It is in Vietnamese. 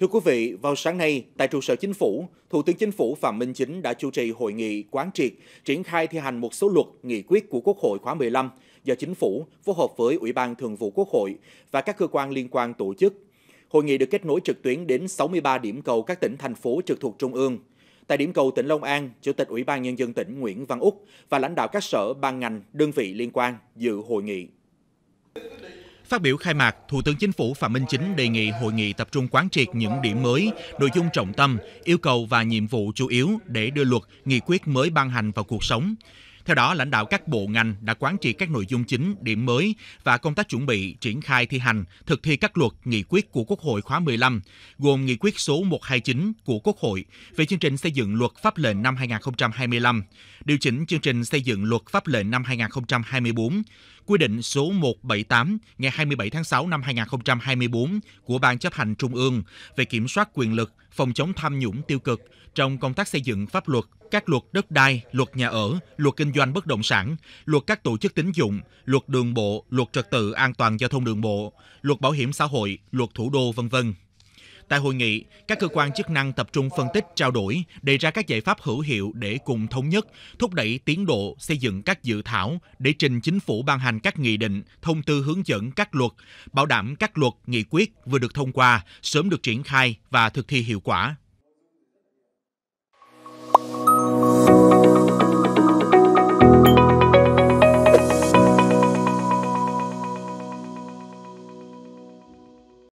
Thưa quý vị, vào sáng nay, tại trụ sở chính phủ, Thủ tướng Chính phủ Phạm Minh Chính đã chủ trì hội nghị quán triệt triển khai thi hành một số luật, nghị quyết của Quốc hội khóa 15 do Chính phủ phối hợp với Ủy ban Thường vụ Quốc hội và các cơ quan liên quan tổ chức. Hội nghị được kết nối trực tuyến đến 63 điểm cầu các tỉnh, thành phố trực thuộc Trung ương. Tại điểm cầu tỉnh Long An, Chủ tịch Ủy ban Nhân dân tỉnh Nguyễn Văn Úc và lãnh đạo các sở, ban ngành, đơn vị liên quan dự hội nghị. Phát biểu khai mạc, Thủ tướng Chính phủ Phạm Minh Chính đề nghị hội nghị tập trung quán triệt những điểm mới, nội dung trọng tâm, yêu cầu và nhiệm vụ chủ yếu để đưa luật, nghị quyết mới ban hành vào cuộc sống. Theo đó, lãnh đạo các bộ ngành đã quán triệt các nội dung chính, điểm mới và công tác chuẩn bị, triển khai thi hành, thực thi các luật, nghị quyết của Quốc hội khóa 15, gồm nghị quyết số 129 của Quốc hội về chương trình xây dựng luật pháp lệnh năm 2025, điều chỉnh chương trình xây dựng luật pháp lệnh năm 2024, quy định số 178 ngày 27 tháng 6 năm 2024 của Ban chấp hành Trung ương về kiểm soát quyền lực, phòng chống tham nhũng tiêu cực trong công tác xây dựng pháp luật, các luật đất đai, luật nhà ở, luật kinh doanh bất động sản, luật các tổ chức tín dụng, luật đường bộ, luật trật tự an toàn giao thông đường bộ, luật bảo hiểm xã hội, luật thủ đô, vân vân. Tại hội nghị, các cơ quan chức năng tập trung phân tích, trao đổi, đề ra các giải pháp hữu hiệu để cùng thống nhất, thúc đẩy tiến độ xây dựng các dự thảo để trình chính phủ ban hành các nghị định, thông tư hướng dẫn các luật, bảo đảm các luật, nghị quyết vừa được thông qua sớm được triển khai và thực thi hiệu quả.